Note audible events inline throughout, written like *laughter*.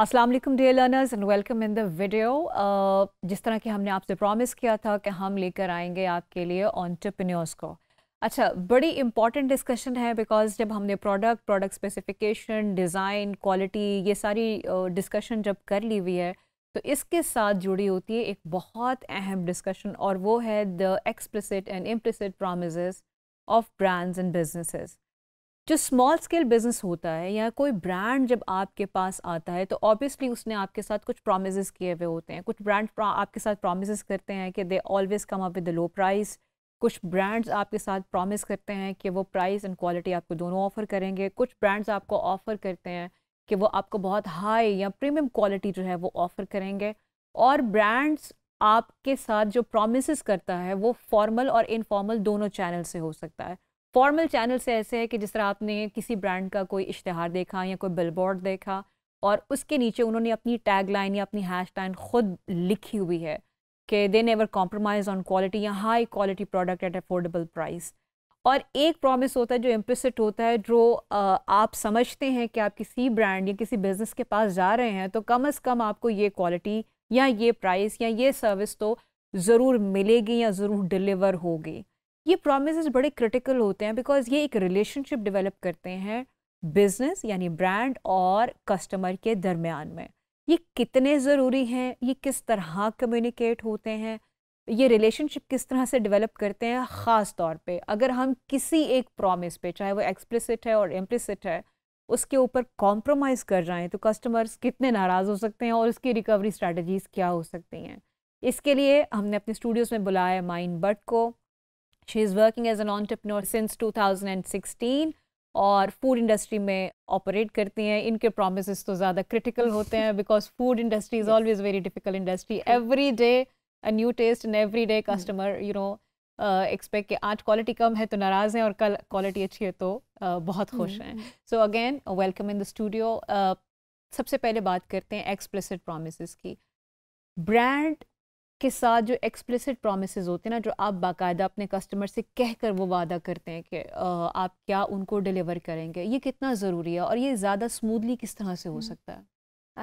Aslam dear learners and welcome in the video जिस तरह की हमने आपसे प्रॉमिस किया था कि हम लेकर आएंगे आपके लिए ऑन्टरप्रन्योर्स को अच्छा बड़ी इंपॉर्टेंट डिस्कशन है बिकॉज जब हमने product product specification design quality ये सारी डिस्कशन uh, जब कर ली हुई है तो इसके साथ जुड़ी होती है एक बहुत अहम डिस्कशन और वो है the explicit and implicit promise of brands and businesses जो स्मॉल स्केल बिजनेस होता है या कोई ब्रांड जब आपके पास आता है तो ऑब्वियसली उसने आपके साथ कुछ प्रोमिस किए हुए होते हैं कुछ ब्रांड आपके साथ प्रोमिस करते हैं कि they always come up with low price कुछ ब्रांड्स आपके साथ प्रॉमिस करते हैं कि वो प्राइस एंड क्वालिटी आपको दोनों ऑफ़र करेंगे कुछ ब्रांड्स आपको ऑफ़र करते हैं कि वो आपको बहुत हाई या प्रीमियम क्वालिटी जो है वो ऑफ़र करेंगे और ब्रांड्स आपके साथ जो प्रोमिस करता है वो फॉर्मल और इनफॉर्मल दोनों चैनल से हो सकता है फॉर्मल चैनल से ऐसे है कि जिस तरह आपने किसी ब्रांड का कोई इश्तहार देखा या कोई बिलबोर्ड देखा और उसके नीचे उन्होंने अपनी टैग लाइन या अपनी हैश लाइन खुद लिखी हुई है कि they never compromise on quality या high quality product at affordable price और एक प्रॉमिस होता है जो इम्प्लिसिट होता है जो आप समझते हैं कि आप किसी ब्रांड या किसी बिज़नेस के पास जा रहे हैं तो कम अज़ कम आपको ये क्वालिटी या ये प्राइस या ये सर्विस तो ज़रूर मिलेगी या ज़रूर डिलीवर होगी ये प्रोमिस बड़े क्रिटिकल होते हैं बिकॉज ये एक रिलेशनशिप डिवेलप करते हैं बिजनेस यानी ब्रांड और कस्टमर के दरमियान में ये कितने ज़रूरी हैं ये किस तरह कम्युनिकेट होते हैं ये रिलेशनशिप किस तरह से डेवलप करते हैं ख़ास तौर पे अगर हम किसी एक प्रॉमिस पे चाहे वो एक्सप्लिसिट है और इम्प्लिसिट है उसके ऊपर कॉम्प्रोमाइज़ कर जाएँ तो कस्टमर्स कितने नाराज़ हो सकते हैं और उसकी रिकवरी स्ट्रैटेजीज़ क्या हो सकती हैं इसके लिए हमने अपने स्टूडियोज़ में बुलाया माइन बट को she is working as an entrepreneur since 2016 और फूड इंडस्ट्री में ऑपरेट करती हैं इनके प्रोमिस तो ज़्यादा क्रिटिकल *laughs* होते हैं because food industry is always very difficult industry every day a new taste and every day customer you know expect कि आज क्वालिटी कम है तो नाराज़ हैं और कल क्वालिटी अच्छी है तो uh, बहुत खुश hmm. हैं so again welcome in the studio सबसे पहले बात करते हैं एक्सप्लिसिट प्रोमिस की ब्रांड के साथ जो एक्सप्लिसिट प्रोमिस होते हैं ना जो आप बाकायदा अपने कस्टमर से कह कर वो वादा करते हैं कि आप क्या उनको डिलीवर करेंगे ये कितना ज़रूरी है और ये ज़्यादा स्मूदली किस तरह से हो हम्म। सकता है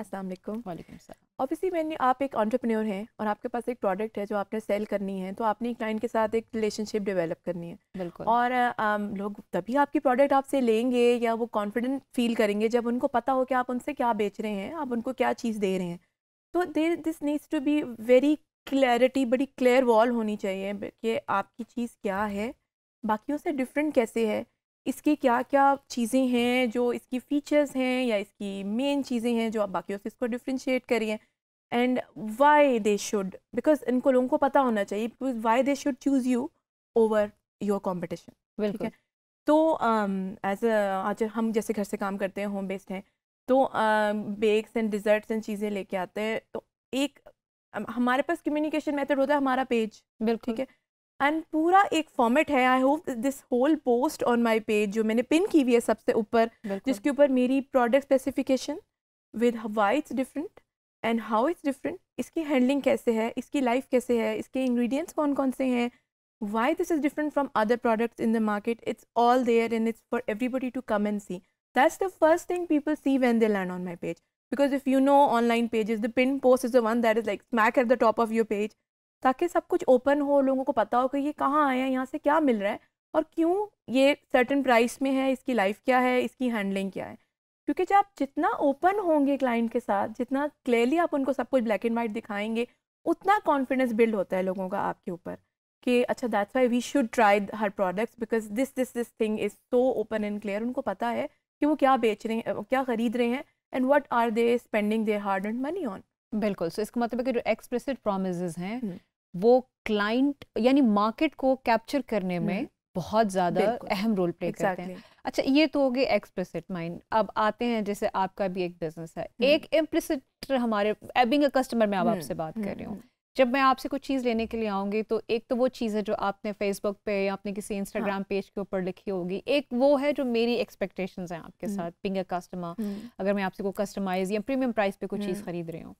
अस्सलाम वालेकुम वालेकुम ऑब्वियसली मैंने आप एक ऑन्टरप्रेन्योर हैं और आपके पास एक प्रोडक्ट है जो आपने सेल करनी है तो आपने क्लाइंट के साथ एक रिलेशनशिप डेवलप करनी है बिल्कुल और आ, लोग तभी आपकी प्रोडक्ट आपसे लेंगे या वो कॉन्फिडेंट फील करेंगे जब उनको पता हो कि आप उनसे क्या बेच रहे हैं आप उनको क्या चीज़ दे रहे हैं तो there this needs to be very clarity बड़ी क्लियर वॉल होनी चाहिए कि आपकी चीज़ क्या है बाकियों से डिफरेंट कैसे है इसकी क्या क्या चीज़ें हैं जो इसकी फ़ीचर्स हैं या इसकी मेन चीज़ें हैं जो आप बाकियों से इसको डिफ्रेंशिएट करिए and why they should because इनको लोगों को पता होना चाहिए because why they should choose you over your competition ठीक है तो एज um, आज हम जैसे घर से काम करते हैं होम बेस्ड हैं तो बेक्स एंड डिज़र्ट्स एंड चीज़ें लेके आते हैं तो एक हमारे पास कम्युनिकेशन मेथड होता है हमारा पेज बिल्कुल ठीक है एंड पूरा एक फॉर्मेट है I hope this whole post on my page जो मैंने पिन की हुई है सबसे ऊपर जिसके ऊपर मेरी product specification with why it's different and how it's different इसकी हैंडलिंग कैसे है इसकी लाइफ कैसे है इसके इंग्रेडिएंट्स कौन कौन से हैं why this is different from other products in the market it's all there and it's for everybody to come and see that's the first thing people see when they land on my page because if you know online pages the pin post is the one that is like smack at the top of your page ताकि सब कुछ open हो लोगों को पता हो कि ये कहाँ आया है यहाँ से क्या मिल रहा है और क्यों ये सर्टन प्राइस में है इसकी लाइफ क्या है इसकी हैंडलिंग क्या है क्योंकि जब आप जितना ओपन होंगे क्लाइंट के साथ जितना क्लियरली आप उनको सब कुछ ब्लैक एंड वाइट दिखाएंगे उतना कॉन्फिडेंस बिल्ड होता है लोगों का आपके ऊपर कि अच्छा that's why we should try हर products because this this this thing is so open and clear उनको पता है कि वो क्या बेच रहे हैं क्या ख़रीद रहे हैं and what are they spending their hard and money on बिल्कुल सो so, इसका मतलब है कि जो एक्सप्रेसिड प्रोमिस हैं हम्म। वो क्लाइंट यानी मार्केट को कैप्चर करने में हम्म। बहुत ज़्यादा अहम रोल प्ले exactly. करते हैं अच्छा ये तो हो गए एक्सप्रेसिट माइंड अब आते हैं जैसे आपका भी एक बिजनेस है हम्म। एक इम्प्लिसिट हमारे एबिंग कस्टमर में अब आपसे बात कर रही हूँ जब मैं आपसे कुछ चीज़ लेने के लिए आऊँगी तो एक तो वो चीज़ है जो आपने फेसबुक पे या आपने किसी इंस्टाग्राम हाँ. पेज के ऊपर लिखी होगी एक वो है जो मेरी एक्सपेक्टेशंस हैं आपके साथ बिंग अ कस्टमर अगर मैं आपसे कोई कस्टमाइज या प्रीमियम प्राइस पे कोई चीज़ खरीद रही हूँ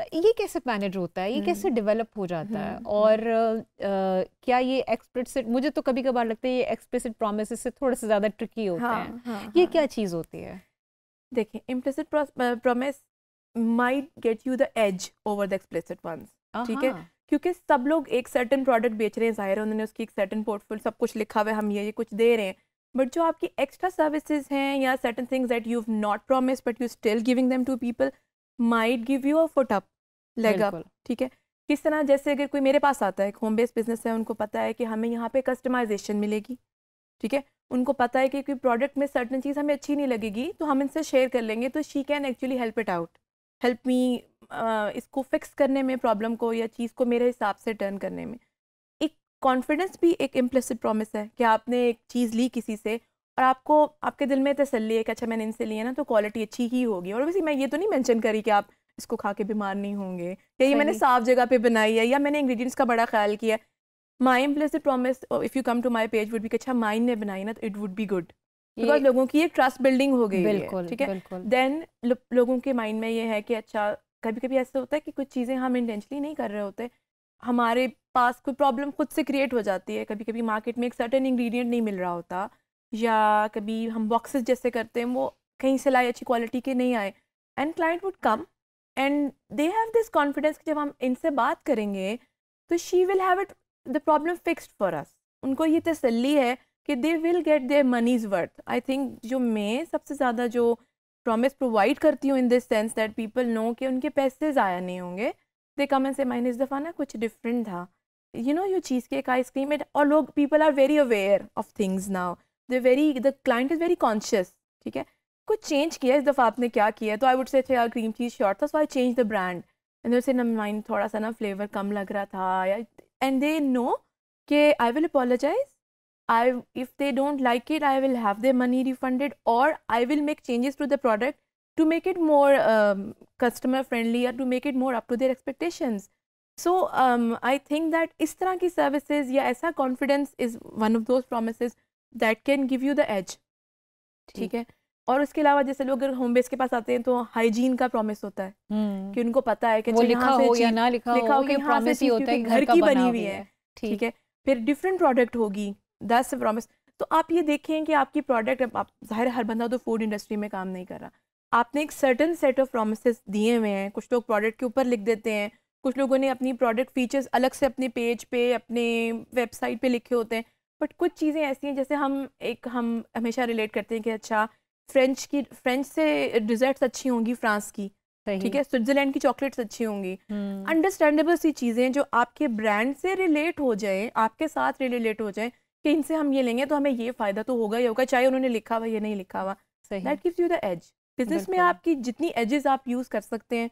तो ये कैसे मैनेज होता है ये कैसे डेवलप हो जाता है और आ, क्या ये एक्सप्लिसिट मुझे तो कभी कभार लगता है ये एक्सप्रेसिड प्रोमिस से थोड़े से ज़्यादा ट्रिकी होते हाँ, हैं हाँ, ये हाँ। क्या चीज़ होती है देखिए implicit promise might get you the edge over the explicit ones ठीक है क्योंकि सब लोग एक सर्टन प्रोडक्ट बेच रहे हैं जाहिर है उन्होंने उसकी एक सर्टन पोर्टफोलियो सब कुछ लिखा हुआ है हम ये ये कुछ दे रहे हैं बट जो आपकी एक्स्ट्रा सर्विसेज हैं या certain things that you not promise but you still giving them to people might give you a foot up leg up ठीक है किस तरह जैसे अगर कोई मेरे पास आता है होम बेस्ड बिजनेस है उनको पता है कि हमें यहाँ पे कस्टमाइजेशन मिलेगी ठीक है उनको पता है कि कोई प्रोडक्ट में सर्टन चीज़ हमें अच्छी नहीं लगेगी तो हम इनसे शेयर कर लेंगे तो she can actually help it out help me इसको फिक्स करने में प्रॉब्लम को या चीज़ को मेरे हिसाब से टर्न करने में एक कॉन्फिडेंस भी एक इम्प्लिसिट प्रॉमिस है कि आपने एक चीज़ ली किसी से और आपको आपके दिल में तसल्ली है कि अच्छा मैंने इनसे लिया ना तो क्वालिटी अच्छी ही होगी और वैसे मैं ये तो नहीं मैंशन करी कि आप इसको खा के बीमार नहीं होंगे या ये मैंने साफ जगह पे बनाई है या मैंने इंग्रेडिएंट्स का बड़ा ख्याल किया my implicit promise if you come to my page would भी अच्छा माइंड ने बनाई ना तो it would be good because लोगों की एक ट्रस्ट बिल्डिंग हो गई है ठीक है देन लोगों के माइंड में ये है कि अच्छा कभी कभी ऐसा होता है कि कुछ चीज़ें हम इंटेंशली नहीं कर रहे होते हमारे पास कोई प्रॉब्लम खुद से क्रिएट हो जाती है कभी कभी मार्केट में एक सर्टन इंग्रेडिएंट नहीं मिल रहा होता या कभी हम बॉक्सेस जैसे करते हैं वो कहीं से लाए अच्छी क्वालिटी के नहीं आए and client would come and they have this confidence कि जब हम इनसे बात करेंगे तो she will have it the problem fixed for us उनको ये तसली है कि they will get their money's worth I think जो मैं सबसे ज़्यादा जो प्रॉमिस प्रोवाइड करती हूँ in this sense that people know कि उनके पैसे ज़ाया नहीं होंगे दे कम एंड से माइन इस दफ़ा ना कुछ डिफरेंट था you know you cheesecake ice cream it और लोग people are very aware of things now they very the client is very conscious ठीक है कुछ चेंज किया इस दफ़ा आपने क्या किया तो आई वुड से यार क्रीम चीज़ शॉर्ट था so I change the brand and से ना माइंड थोड़ा सा ना फ्लेवर कम लग रहा था एंड दे नो कि I will apologise I if they don't like it, I will have their money refunded or I will make changes to the product to make it more um, customer friendly or to make it more up to their expectations. So um, I think that इस तरह की services या ऐसा confidence is one of those promises that can give you the edge. ठीक है और उसके अलावा जैसे लोग अगर होम बेस के पास आते हैं तो हाइजीन का प्रॉमिस होता है कि उनको पता है कि वो लिखा हो या ना लिखा, लिखा हो, हो कि यहाँ से होता है घर की बनी हुई है ठीक है फिर डिफरेंट प्रोडक्ट होगी दस से प्रॉमिस तो आप ये देखें कि आपकी प्रोडक्ट आप ज़ाहिर हर बंदा तो फूड इंडस्ट्री में काम नहीं कर रहा आपने एक सर्टन सेट ऑफ प्रोमिस दिए हुए हैं कुछ लोग प्रोडक्ट के ऊपर लिख देते हैं कुछ लोगों ने अपनी प्रोडक्ट फीचर्स अलग से अपने पेज पे अपने वेबसाइट पे लिखे होते हैं बट कुछ चीज़ें ऐसी हैं जैसे हम एक हम हमेशा रिलेट करते हैं कि अच्छा फ्रेंच की फ्रेंच से डिज़र्ट्स अच्छी होंगी फ्रांस की ठीक है स्विट्जरलैंड की चॉकलेट्स अच्छी होंगी अंडरस्टैंडेबल हम्म। सी चीज़ें जो आपके ब्रांड से रिलेट हो जाए आपके साथ रिलेट हो जाए कि इनसे हम ये लेंगे तो हमें ये फ़ायदा तो होगा ही होगा चाहे उन्होंने लिखा हुआ या नहीं लिखा हुआ that gives you the edge business में आपकी जितनी एजेस आप यूज़ कर सकते हैं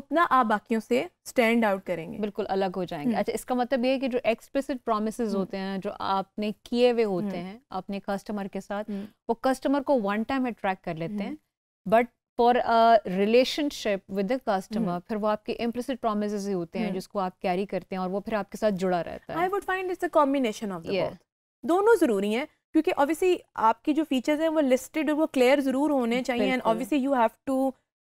उतना आप बाकियों से स्टैंड आउट करेंगे बिल्कुल अलग हो जाएंगे हम्म। अच्छा इसका मतलब ये है कि जो एक्सप्लिसिट हम्म। प्रोमिस होते हैं जो आपने किए हुए होते हम्म। हैं अपने कस्टमर के साथ वो कस्टमर को वन टाइम अट्रैक्ट कर लेते हैं but for a relationship with the customer फिर वो आपके इम्प्लिसिट प्रोमिस ही होते हैं जिसको आप कैरी करते हैं और वो फिर आपके साथ जुड़ा रहता है I would find it's a combination of the both दोनों ज़रूरी हैं क्योंकि ऑब्वियसली आपकी जो फीचर्स हैं वो लिस्टेड और वो क्लियर ज़रूर होने चाहिए and obviously you have to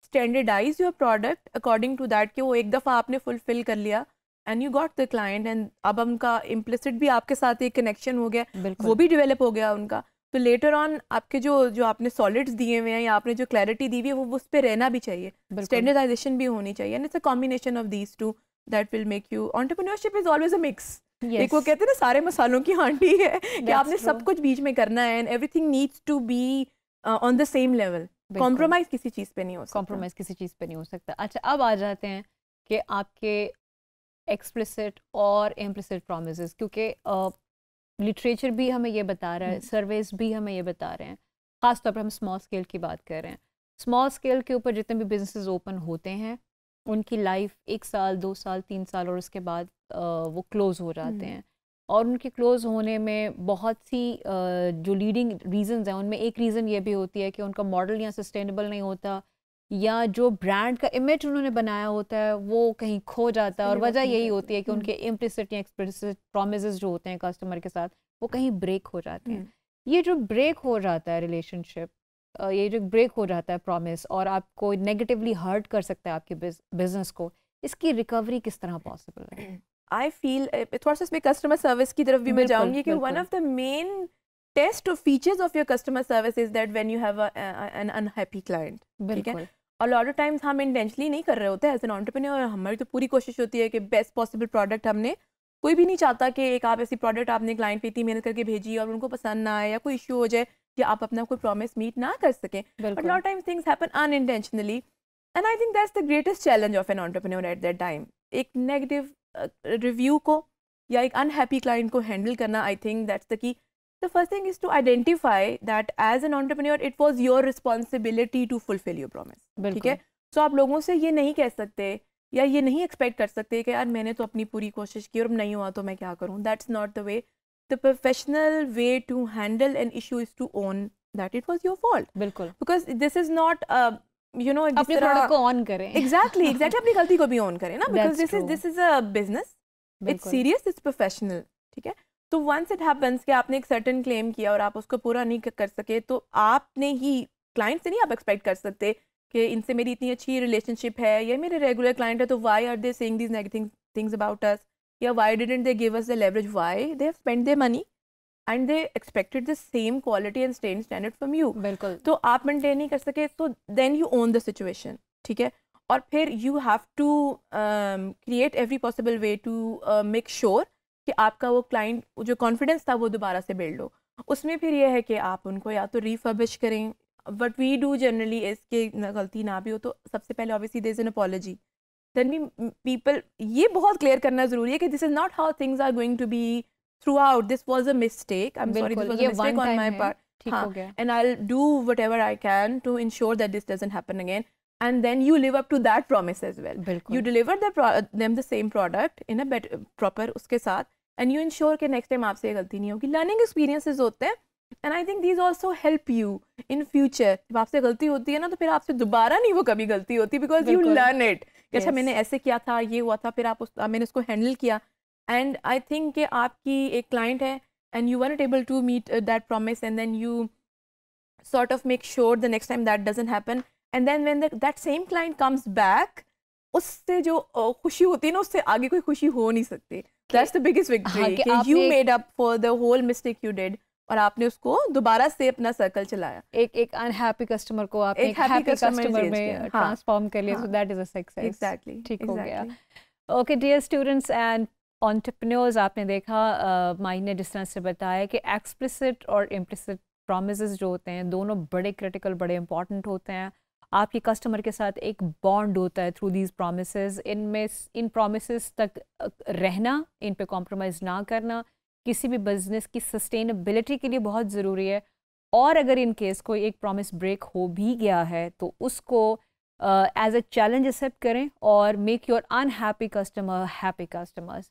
standardise your product according to that कि वो एक दफ़ा आपने फुलफिल कर लिया and you got the client and अब उनका इम्प्लिसिट भी आपके साथ एक कनेक्शन हो गया वो भी डिवेलप हो गया उनका तो लेटर ऑन आपके जो जो आपने सॉलिड्स दिए हुए हैं या आपने जो क्लैरिटी दी हुई है वो उस पर रहना भी चाहिए स्टैंडर्डाइजेशन भी होनी चाहिए and it's a combination of these two that will make you entrepreneurship is always a mix yes. एक वो कहते हैं ना सारे मसालों की हांडी है That's कि आपने true. सब कुछ बीच में करना है and everything needs to be on the same level compromise किसी चीज़ पे नहीं हो सकता कॉम्प्रोमाइज किसी चीज़ पे नहीं हो सकता अच्छा अब आ जाते हैं कि आपके एक्सप्लिसिट और इम्प्लिसिट प्रोमिस क्योंकि लिटरेचर भी हमें ये बता रहा है सर्वेज हम्म। भी हमें ये बता रहे हैं ख़ासतौर पर हम स्मॉल स्केल की बात कर रहे हैं स्मॉल स्केल के ऊपर जितने भी बिजनेस ओपन होते हैं उनकी लाइफ एक साल दो साल तीन साल और उसके बाद वो क्लोज़ हो जाते हम्म। हैं और उनके क्लोज़ होने में बहुत सी जो लीडिंग रीजंस हैं उनमें एक रीज़न ये भी होती है कि उनका मॉडल या सस्टेनेबल नहीं होता या जो ब्रांड का इमेज उन्होंने बनाया होता है वो कहीं खो जाता है और वजह यही होती है कि हम्म। उनके इम्प्लिसिट या एक्सप्लिसिट प्रोमिस जो होते हैं कस्टमर के साथ वो कहीं ब्रेक हो जाते हैं हम्म। ये जो ब्रेक हो जाता है रिलेशनशिप ये जो ब्रेक हो जाता है प्रॉमिस और आपको नेगेटिवली हर्ट कर सकता है आपके बिजनेस को इसकी रिकवरी किस तरह पॉसिबल है *clears throat* आई फील थोड़ा सा इसमें कस्टमर सर्विस की तरफ भी मैं जाऊँगी कि one of the main test of features of your customer service is that when you have an unhappy client ठीक है और लॉट ऑफ टाइम्स हम इंटेंशली नहीं कर रहे होते एज एन ऑन्टरप्रेन्योर हमारी तो पूरी कोशिश होती है कि बेस्ट पॉसिबल प्रोडक्ट हमने कोई भी नहीं चाहता कि एक आप ऐसी प्रोडक्ट आपने क्लाइंट पे इतनी मेहनत करके भेजी और उनको पसंद ना आए या कोई इशू हो जाए या आप अपना कोई प्रॉमिस मीट ना कर सकें but lot times things happen unintentionally and I think that's the greatest challenge of an entrepreneur at that time एक नेगेटिव रिव्यू को या एक अनहैप्पी क्लाइंट को हैंडल करना I think that's the key the first thing is to identify that as an entrepreneur it was your responsibility to fulfil your promise ठीक है सो आप लोगों से ये नहीं कह सकते या ये नहीं एक्सपेक्ट कर सकते कि यार मैंने तो अपनी पूरी कोशिश की और नहीं हुआ तो मैं क्या करूँ that's not the way the professional way to handle an issue is to own that it was your fault बिल्कुल because this is not you know अपने प्रोडक्ट को ऑन करें एग्जैक्टली एग्जैक्टली अपनी गलती को भी ऑन करें ना because this is this is a business it's serious it's professional ठीक है तो वंस इट हैपेंस कि आपने एक सर्टेन क्लेम किया और आप उसको पूरा नहीं कर सके तो आपने ही क्लाइंट से नहीं आप एक्सपेक्ट कर सकते कि इनसे मेरी इतनी अच्छी रिलेशनशिप है या मेरे रेगुलर क्लाइंट है तो why are they saying these negative things about us या why didn't they give us the leverage why they have spend their money and they expected the same quality and stan standard from you बिल्कुल तो आप maintain नहीं कर सके तो then you own the situation ठीक है और फिर you have to create every possible way to make sure कि आपका वो क्लाइंट जो कॉन्फिडेंस था वो दोबारा से बिल्ड हो उसमें फिर ये है कि आप उनको या तो रिफर्बिश करें बट वी डू जनरली इसके गलती ना भी हो तो सबसे पहले obviously there is an apology then we people ये बहुत क्लियर करना ज़रूरी है कि this is not how things are going to be throughout this was a mistake I am sorry this was a mistake on my part ठीक हो गया and I do whatever I can to ensure that this doesn't happen again and then you live up to that promise as well Bilkul. you deliver the pro- them the same product in a better proper uske saath and you ensure ke next time aapse ye galti nahi hogi learning experiences hote hain and I think these also help you in future जब आपसे गलती होती है ना तो फिर आपसे दोबारा नहीं वो कभी गलती होती बिकॉज यू लर्न इट अच्छा मैंने ऐसे किया था ये हुआ था फिर आप उस मैंने उसको हैंडल किया एंड आई थिंक कि आपकी एक क्लाइंट है and you are not able to meet that promise and then you sort of make sure the next time that doesn't happen and then when the, that same client comes back उससे जो uh, खुशी होती है ना उससे आगे कोई खुशी हो नहीं सकती that's the biggest victory you made up for the whole mistake you did और आपने उसको दोबारा से अपना सर्कल चलाया एक एक अनहैप्पी कस्टमर को आपने एक हैप्पी कस्टमर में ट्रांसफॉर्म हाँ। कर लिया so that is a success ठीक हो गया okay dear students and entrepreneurs आपने देखा माइंड ने जिस तरह से बताया कि एक्सप्लिसिट और इम्प्लिसिट प्रोमिस जो होते हैं दोनों बड़े क्रिटिकल बड़े इंपॉर्टेंट होते हैं आपके कस्टमर के साथ एक बॉन्ड होता है थ्रू दीज प्रोमिस इनमें इन प्रोमिस तक रहना इन पे कॉम्प्रोमाइज़ ना करना किसी भी बिज़नेस की सस्टेनेबिलिटी के लिए बहुत ज़रूरी है और अगर इन केस कोई एक प्रॉमिस ब्रेक हो भी गया है तो उसको एज अ चैलेंज एक्सेप्ट करें और make your unhappy customer happy customers